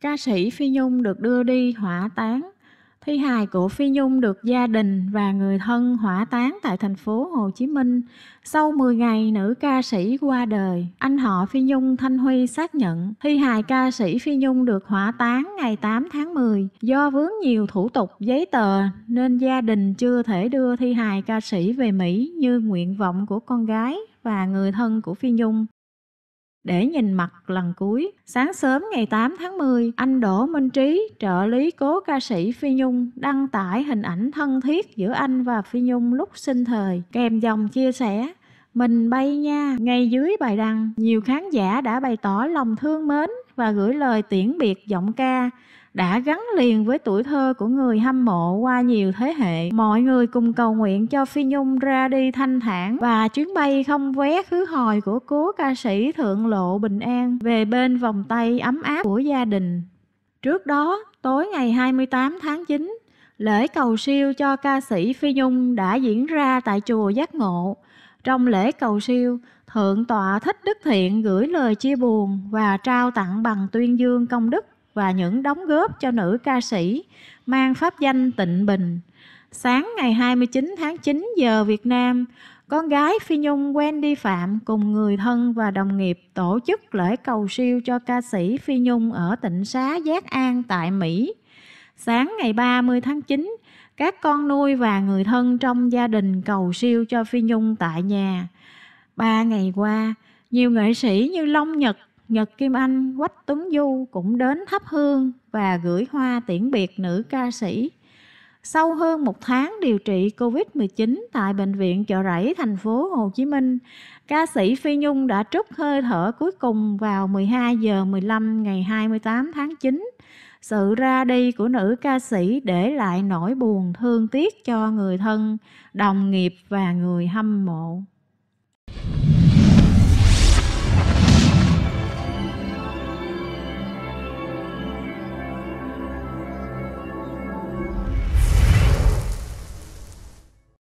Ca sĩ Phi Nhung được đưa đi hỏa táng. Thi hài của Phi Nhung được gia đình và người thân hỏa táng tại thành phố Hồ Chí Minh. Sau 10 ngày, nữ ca sĩ qua đời. Anh họ Phi Nhung Thanh Huy xác nhận thi hài ca sĩ Phi Nhung được hỏa táng ngày 8 tháng 10. Do vướng nhiều thủ tục giấy tờ nên gia đình chưa thể đưa thi hài ca sĩ về Mỹ như nguyện vọng của con gái và người thân của Phi Nhung để nhìn mặt lần cuối. Sáng sớm ngày 8 tháng 10, anh Đỗ Minh Trí, trợ lý cố ca sĩ Phi Nhung, đăng tải hình ảnh thân thiết giữa anh và Phi Nhung lúc sinh thời, kèm dòng chia sẻ mình bay nha ngay dưới bài đăng nhiều khán giả đã bày tỏ lòng thương mến và gửi lời tiễn biệt giọng ca đã gắn liền với tuổi thơ của người hâm mộ qua nhiều thế hệ. Mọi người cùng cầu nguyện cho Phi Nhung ra đi thanh thản và chuyến bay không vé khứ hồi của cố ca sĩ Thượng Lộ Bình An về bên vòng tay ấm áp của gia đình. Trước đó, tối ngày 28 tháng 9, lễ cầu siêu cho ca sĩ Phi Nhung đã diễn ra tại chùa Giác Ngộ. Trong lễ cầu siêu, Thượng tọa Thích Đức Thiện gửi lời chia buồn và trao tặng bằng tuyên dương công đức và những đóng góp cho nữ ca sĩ mang pháp danh Tịnh Bình. Sáng ngày 29 tháng 9 giờ Việt Nam, con gái Phi Nhung Wendy Phạm cùng người thân và đồng nghiệp tổ chức lễ cầu siêu cho ca sĩ Phi Nhung ở tỉnh Xá Giác An tại Mỹ. Sáng ngày 30 tháng 9, các con nuôi và người thân trong gia đình cầu siêu cho Phi Nhung tại nhà. Ba ngày qua, nhiều nghệ sĩ như Long Nhật, Nhật Kim Anh, Quách Tuấn Du cũng đến thắp hương và gửi hoa tiễn biệt nữ ca sĩ. Sau hơn một tháng điều trị COVID-19 tại Bệnh viện Chợ Rẫy, thành phố Hồ Chí Minh, ca sĩ Phi Nhung đã trút hơi thở cuối cùng vào 12 giờ 15 ngày 28 tháng 9. Sự ra đi của nữ ca sĩ để lại nỗi buồn thương tiếc cho người thân, đồng nghiệp và người hâm mộ.